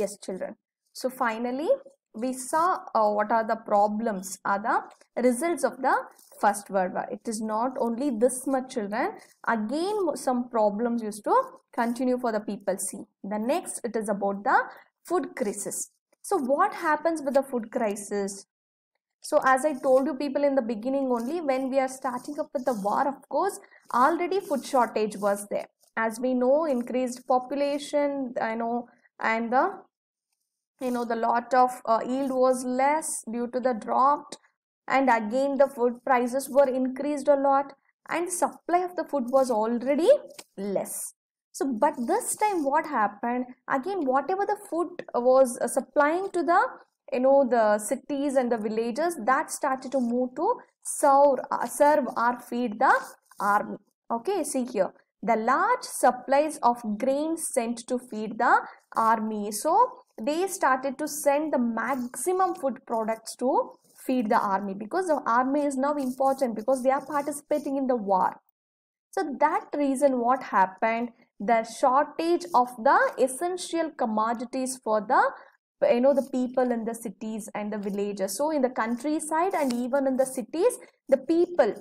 yes children so finally we saw uh, what are the problems are the results of the first world war it is not only this much children again some problems used to continue for the people see the next it is about the food crisis so what happens with the food crisis so as i told you people in the beginning only when we are starting up with the war of course already food shortage was there as we know increased population i know and the uh, you know the lot of uh, yield was less due to the drought and again the food prices were increased a lot and supply of the food was already less so but this time what happened again whatever the food was uh, supplying to the you know the cities and the villages that started to move to serve, uh, serve or feed the army okay see here the large supplies of grain sent to feed the army. So they started to send the maximum food products to feed the army because the army is now important because they are participating in the war. So that reason what happened the shortage of the essential commodities for the you know the people in the cities and the villages so in the countryside and even in the cities the people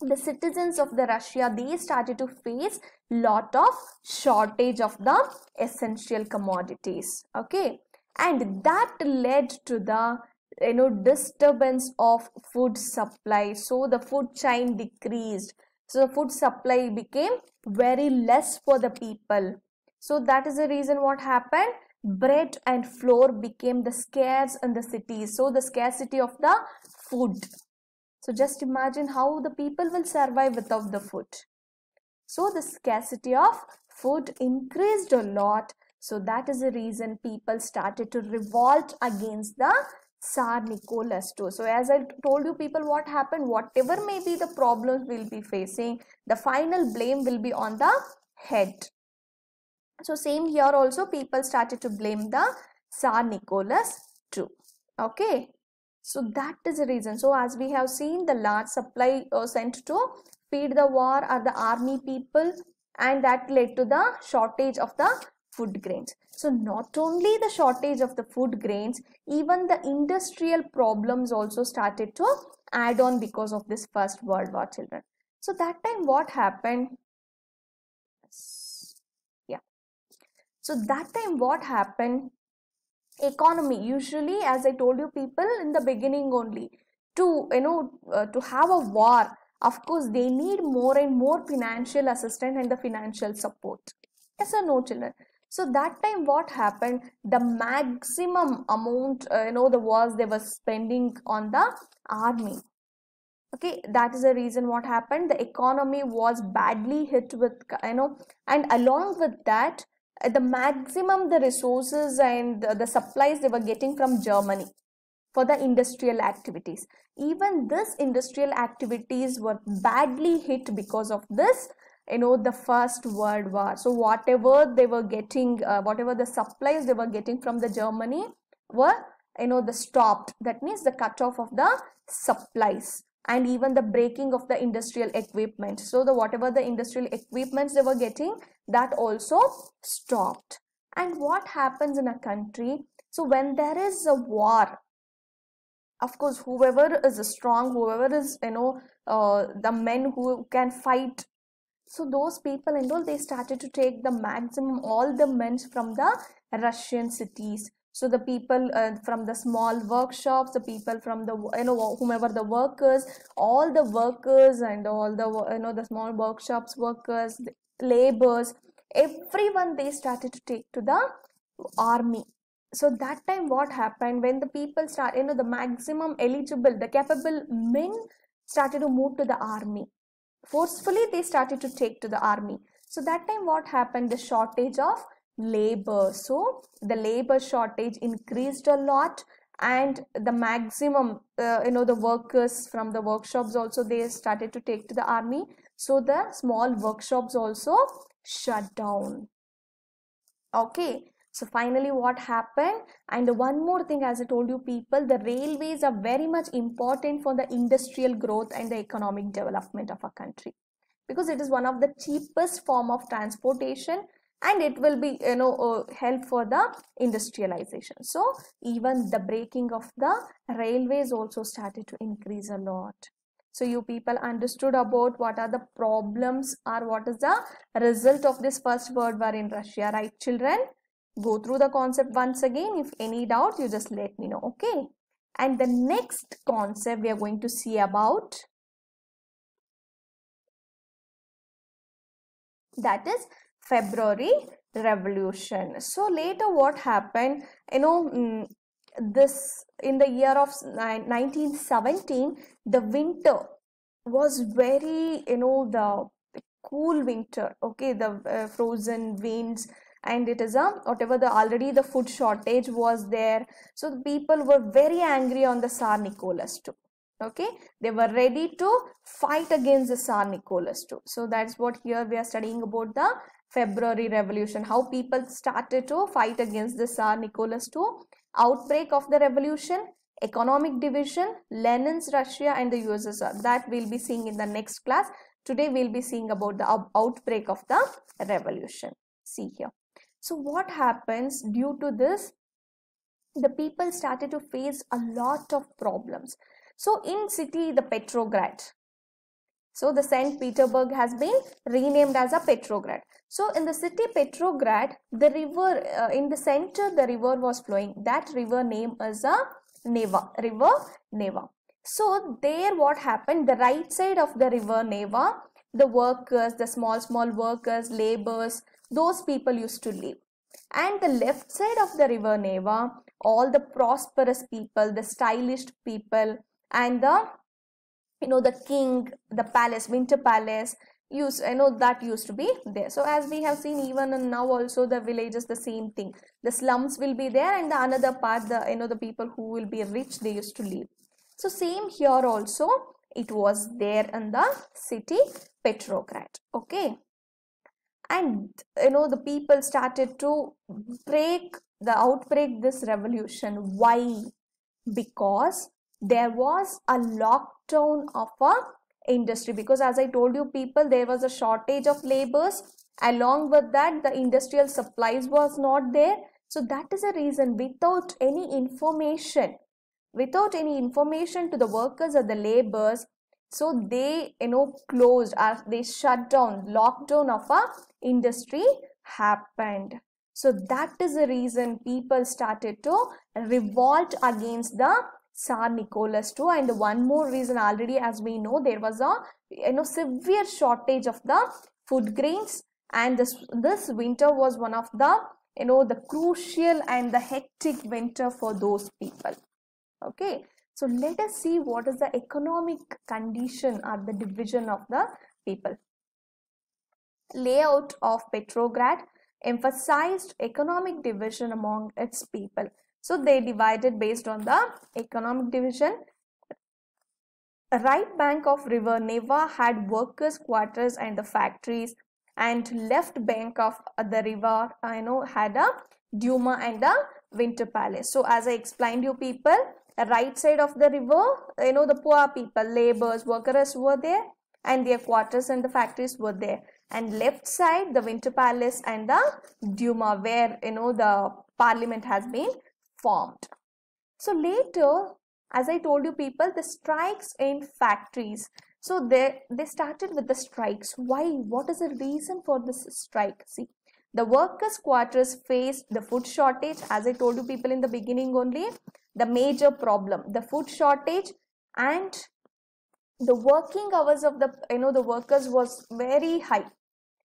the citizens of the Russia, they started to face lot of shortage of the essential commodities. Okay. And that led to the, you know, disturbance of food supply. So the food chain decreased. So the food supply became very less for the people. So that is the reason what happened. Bread and flour became the scarce in the cities. So the scarcity of the food so just imagine how the people will survive without the food. So the scarcity of food increased a lot. So that is the reason people started to revolt against the Tsar Nicholas too. So as I told you people what happened, whatever may be the problems we'll be facing, the final blame will be on the head. So same here also people started to blame the Tsar Nicholas too. Okay. So that is the reason. So as we have seen the large supply uh, sent to feed the war or the army people and that led to the shortage of the food grains. So not only the shortage of the food grains, even the industrial problems also started to add on because of this First World War children. So that time what happened? Yeah. So that time what happened? economy usually as i told you people in the beginning only to you know uh, to have a war of course they need more and more financial assistance and the financial support yes or no children so that time what happened the maximum amount uh, you know the wars they were spending on the army okay that is the reason what happened the economy was badly hit with you know and along with that at uh, the maximum the resources and the supplies they were getting from Germany for the industrial activities. Even this industrial activities were badly hit because of this you know the first world war so whatever they were getting uh, whatever the supplies they were getting from the germany were you know the stopped that means the cut off of the supplies and even the breaking of the industrial equipment. So the whatever the industrial equipments they were getting that also stopped. And what happens in a country? So when there is a war, of course, whoever is strong, whoever is, you know, uh, the men who can fight. So those people and all, they started to take the maximum, all the men from the Russian cities so the people uh, from the small workshops the people from the you know whomever the workers all the workers and all the you know the small workshops workers laborers everyone they started to take to the army so that time what happened when the people start you know the maximum eligible the capable men started to move to the army forcefully they started to take to the army so that time what happened the shortage of labor. So the labor shortage increased a lot and the maximum uh, you know the workers from the workshops also they started to take to the army so the small workshops also shut down okay so finally what happened and one more thing as i told you people the railways are very much important for the industrial growth and the economic development of a country because it is one of the cheapest form of transportation and it will be you know uh, help for the industrialization so even the breaking of the railways also started to increase a lot so you people understood about what are the problems or what is the result of this first world war in russia right children go through the concept once again if any doubt you just let me know okay and the next concept we are going to see about that is February Revolution. So later what happened, you know, mm, this in the year of 1917, the winter was very, you know, the cool winter, okay, the uh, frozen winds and it is a whatever the already the food shortage was there. So the people were very angry on the Tsar Nicholas too okay they were ready to fight against the Tsar Nicholas too so that's what here we are studying about the February Revolution, how people started to fight against the Tsar Nicholas II, outbreak of the revolution, economic division, Lenin's Russia and the USSR. That we'll be seeing in the next class. Today we'll be seeing about the outbreak of the revolution. See here. So what happens due to this? The people started to face a lot of problems. So in city, the Petrograd, so the St. Petersburg has been renamed as a Petrograd. So in the city Petrograd, the river uh, in the center, the river was flowing. That river name is a Neva, river Neva. So there what happened, the right side of the river Neva, the workers, the small, small workers, laborers, those people used to live. And the left side of the river Neva, all the prosperous people, the stylish people and the you know the king the palace winter palace use i know that used to be there so as we have seen even and now also the villages the same thing the slums will be there and the another part the you know the people who will be rich they used to live so same here also it was there in the city petrograd okay and you know the people started to break the outbreak this revolution why because there was a lockdown of a industry because as i told you people there was a shortage of labors along with that the industrial supplies was not there so that is the reason without any information without any information to the workers or the labors, so they you know closed as uh, they shut down lockdown of a industry happened so that is the reason people started to revolt against the Tsar Nicholas II. And one more reason already as we know there was a you know severe shortage of the food grains and this this winter was one of the you know the crucial and the hectic winter for those people. Okay. So let us see what is the economic condition or the division of the people. Layout of Petrograd emphasized economic division among its people. So they divided based on the economic division. Right bank of river Neva had workers' quarters and the factories and left bank of the river I uh, know had a Duma and a winter palace. So as I explained you people, right side of the river, you know the poor people, laborers, workers were there and their quarters and the factories were there. And left side, the winter palace and the Duma where, you know, the parliament has been formed. So later, as I told you people, the strikes in factories. So they, they started with the strikes. Why? What is the reason for this strike? See, the workers' quarters faced the food shortage, as I told you people in the beginning only, the major problem, the food shortage and the working hours of the, you know, the workers was very high.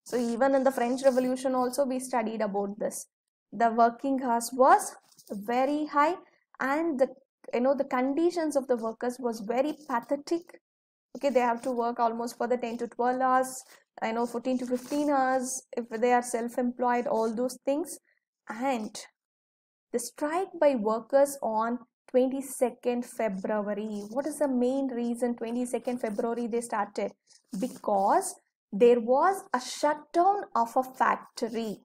So even in the French Revolution also we studied about this. The working hours was very high and the you know the conditions of the workers was very pathetic okay they have to work almost for the 10 to 12 hours i know 14 to 15 hours if they are self-employed all those things and the strike by workers on 22nd february what is the main reason 22nd february they started because there was a shutdown of a factory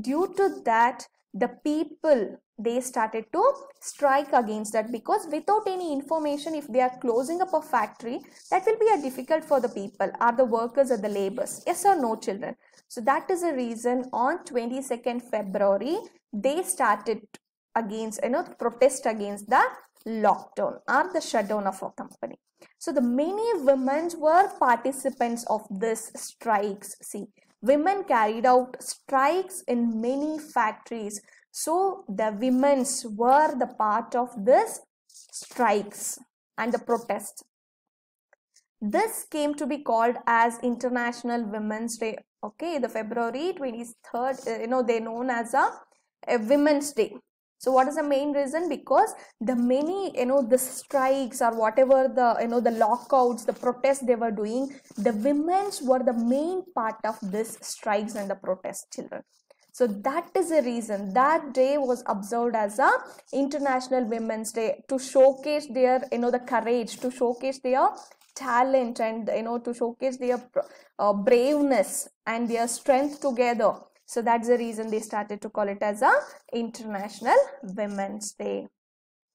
due to that the people they started to strike against that because without any information if they are closing up a factory that will be a difficult for the people are the workers or the laborers yes or no children so that is the reason on 22nd february they started against you know protest against the lockdown or the shutdown of a company so the many women were participants of this strikes see women carried out strikes in many factories. So the women's were the part of this strikes and the protest. This came to be called as International Women's Day. Okay, the February 23rd, uh, you know, they're known as a, a Women's Day so what is the main reason because the many you know the strikes or whatever the you know the lockouts the protests they were doing the women's were the main part of this strikes and the protest children so that is the reason that day was observed as a international women's day to showcase their you know the courage to showcase their talent and you know to showcase their uh, braveness and their strength together so that's the reason they started to call it as a International Women's Day.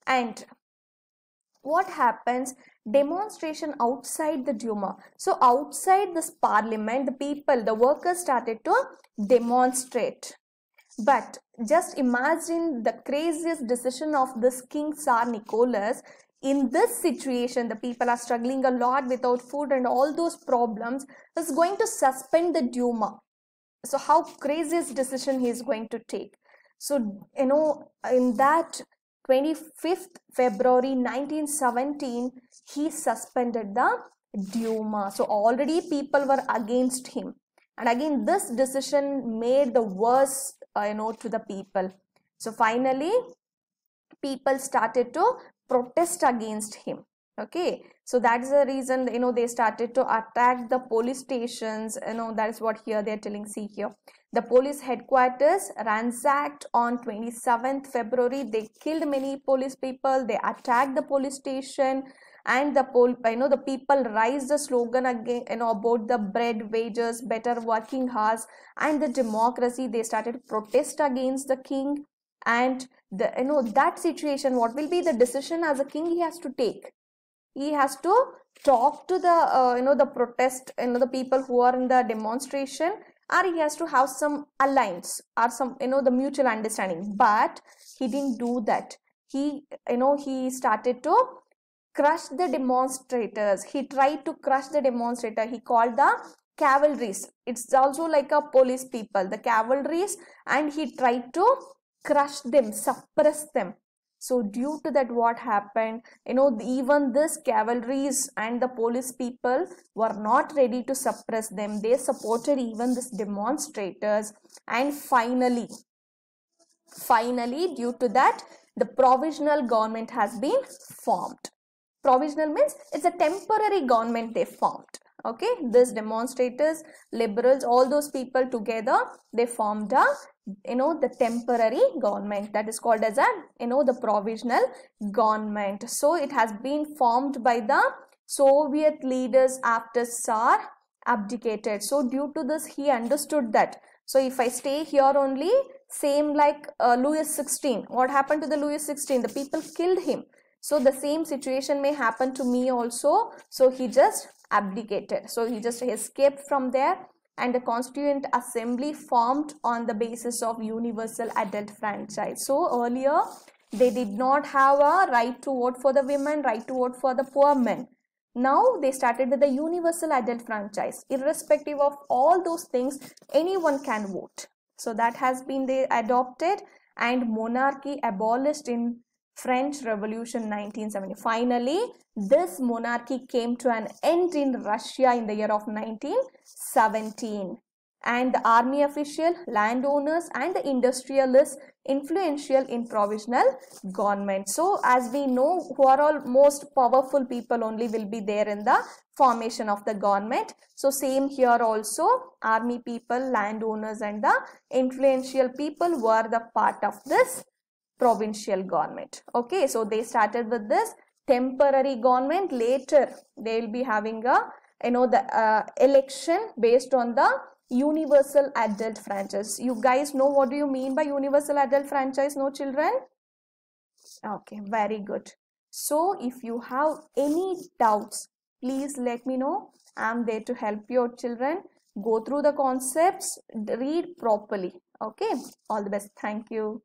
And what happens demonstration outside the Duma. So outside this parliament, the people, the workers started to demonstrate. But just imagine the craziest decision of this King Tsar Nicholas. In this situation, the people are struggling a lot without food and all those problems, is going to suspend the Duma so how craziest decision he is going to take so you know in that 25th february 1917 he suspended the duma so already people were against him and again this decision made the worse uh, you know to the people so finally people started to protest against him okay so that's the reason you know they started to attack the police stations you know that's what here they're telling see here the police headquarters ransacked on 27th february they killed many police people they attacked the police station and the poll you know the people raised the slogan again you know about the bread wages better working hours and the democracy they started protest against the king and the you know that situation what will be the decision as a king he has to take he has to talk to the uh, you know the protest you know the people who are in the demonstration or he has to have some alliance or some you know the mutual understanding but he didn't do that he you know he started to crush the demonstrators he tried to crush the demonstrator he called the cavalries it's also like a police people the cavalries and he tried to crush them suppress them so due to that what happened you know even this cavalries and the police people were not ready to suppress them they supported even this demonstrators and finally finally due to that the provisional government has been formed provisional means it's a temporary government they formed okay this demonstrators liberals all those people together they formed a you know the temporary government that is called as a you know the provisional government so it has been formed by the soviet leaders after tsar abdicated so due to this he understood that so if i stay here only same like uh, louis 16 what happened to the louis 16 the people killed him so the same situation may happen to me also. So he just abdicated. So he just escaped from there and the constituent assembly formed on the basis of universal adult franchise. So earlier they did not have a right to vote for the women, right to vote for the poor men. Now they started with the universal adult franchise. Irrespective of all those things, anyone can vote. So that has been they adopted and monarchy abolished in French Revolution 1970. Finally, this monarchy came to an end in Russia in the year of 1917. And the army official, landowners and the industrialists influential in provisional government. So, as we know, who are all most powerful people only will be there in the formation of the government. So, same here also, army people, landowners and the influential people were the part of this provincial government. Okay, so they started with this temporary government. Later, they will be having a, you know, the uh, election based on the universal adult franchise. You guys know what do you mean by universal adult franchise, no children? Okay, very good. So, if you have any doubts, please let me know. I am there to help your children. Go through the concepts, read properly. Okay, all the best. Thank you.